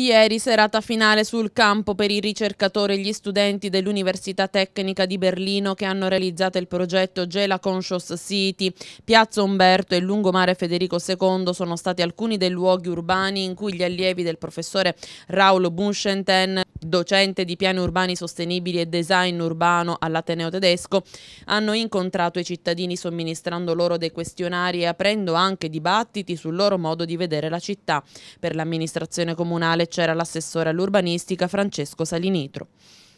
Ieri serata finale sul campo per i ricercatori e gli studenti dell'Università Tecnica di Berlino che hanno realizzato il progetto Gela Conscious City. Piazza Umberto e Lungomare Federico II sono stati alcuni dei luoghi urbani in cui gli allievi del professore Raul Bunschenten docente di piani urbani sostenibili e design urbano all'Ateneo tedesco, hanno incontrato i cittadini somministrando loro dei questionari e aprendo anche dibattiti sul loro modo di vedere la città. Per l'amministrazione comunale c'era l'assessore all'urbanistica Francesco Salinitro.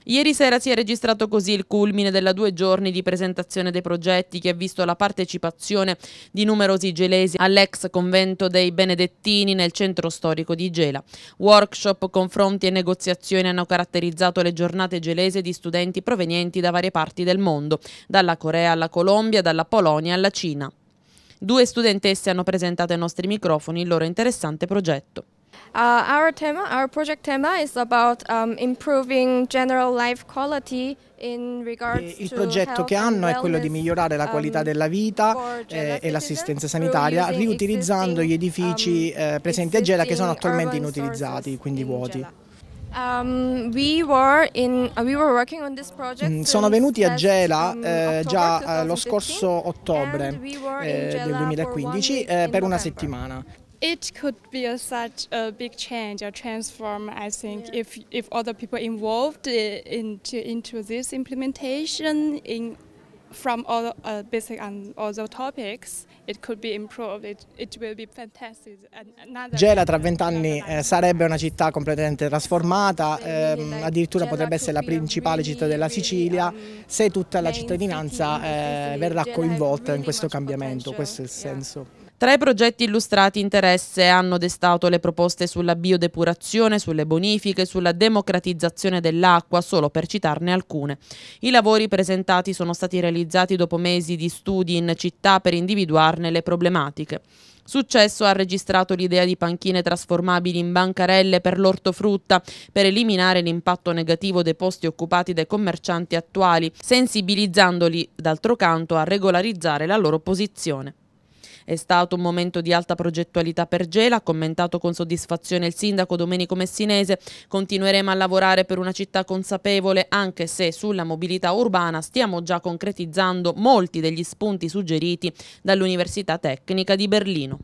Ieri sera si è registrato così il culmine della due giorni di presentazione dei progetti che ha visto la partecipazione di numerosi gelesi all'ex convento dei Benedettini nel centro storico di Gela. Workshop, confronti e negoziazioni hanno caratterizzato le giornate gelese di studenti provenienti da varie parti del mondo, dalla Corea alla Colombia, dalla Polonia alla Cina. Due studentesse hanno presentato ai nostri microfoni il loro interessante progetto. Uh, our tema, our project tema is about um, improving general life quality in regards eh, Il progetto che hanno è quello di migliorare la um, qualità della vita eh, e l'assistenza sanitaria riutilizzando gli edifici um, eh, presenti a Gela che sono attualmente inutilizzati, quindi vuoti. Um, we were in, uh, we were mm, sono venuti a Gela um, eh, già eh, lo scorso ottobre we del 2015 per una settimana it could be a, such a big change, a transform. I think yeah. if if other people involved eh, into into this implementation in from all uh, basic and other topics, it could be improved. It, it will be fantastic. Gela tra vent'anni eh, sarebbe una città completamente trasformata, ehm, addirittura potrebbe essere la principale città della eh, Sicilia um, se tutta la cittadinanza eh, verrà coinvolta in questo cambiamento. Questo è il senso. Tra i progetti illustrati interesse hanno destato le proposte sulla biodepurazione, sulle bonifiche, sulla democratizzazione dell'acqua, solo per citarne alcune. I lavori presentati sono stati realizzati dopo mesi di studi in città per individuarne le problematiche. Successo ha registrato l'idea di panchine trasformabili in bancarelle per l'ortofrutta per eliminare l'impatto negativo dei posti occupati dai commercianti attuali, sensibilizzandoli d'altro canto a regolarizzare la loro posizione. È stato un momento di alta progettualità per Gela, ha commentato con soddisfazione il sindaco Domenico Messinese. Continueremo a lavorare per una città consapevole anche se sulla mobilità urbana stiamo già concretizzando molti degli spunti suggeriti dall'Università Tecnica di Berlino.